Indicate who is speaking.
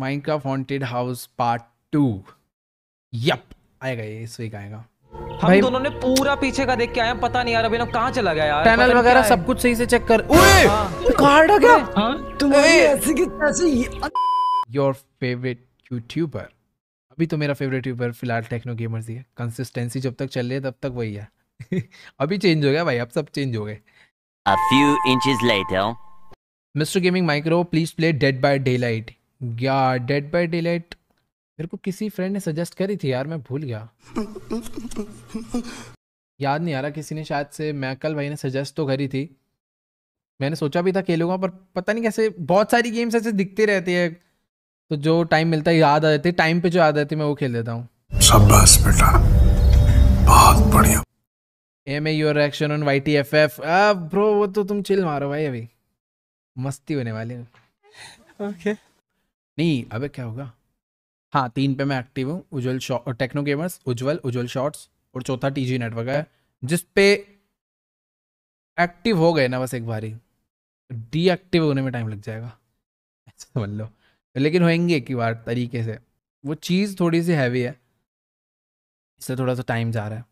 Speaker 1: Minecraft haunted house part two yup आएगा ये इस वीक आएगा हम दोनों ने पूरा पीछे का देख के आया पता नहीं यार अभी ना कहाँ चला गया यार पैनल वगैरह सब कुछ सही से चेक कर ओए कार्ड आ गया तुम्हारी ऐसे की तैसे योर फेवरेट यूट्यूबर अभी तो मेरा फेवरेट यूट्यूबर फिलहाल टेक्नो गेमर्स ही है कंसिस्टेंसी जब तक चल रही है तब तक वही है अभी चेंज हो गया भाई अब सब चेंज हो गए A few inches later. Mr. Gaming Micro, please play Dead by Daylight. या डेड बाय डिलाइट मेरे को किसी फ्रेंड ने सजेस्ट करी थी यार मैं भूल गया याद नहीं आ रहा किसी ने शायद से मैकल भाई ने सजेस्ट तो करी थी मैंने सोचा भी था खेलूंगा पर पता नहीं कैसे बहुत सारी गेम्स ऐसे दिखते रहती है तो जो टाइम मिलता है याद आ जाती है टाइम पे जो याद आती है मैं वो खेल देता हूँ M A your reaction on Y T F F bro वो तो तुम चिल मारो भाई अभी मस्ती होने वाली है ओके okay. नहीं अबे क्या होगा हाँ तीन पे मैं एक्टिव हूँ उज्जवल शॉट टेक्नो गेमर्स उज्जवल उज्जवल शॉट्स और चौथा टीजी नेटवर्क है जिस पे एक्टिव हो गए ना बस एक बारी डीएक्टिव होने में टाइम लग जाएगा ऐसा समझ लो लेकिन होएंगे एक बार तरीके से वो चीज़ थोड़ी सी हैवी है इससे थोड़ा सा टाइम जा रहा है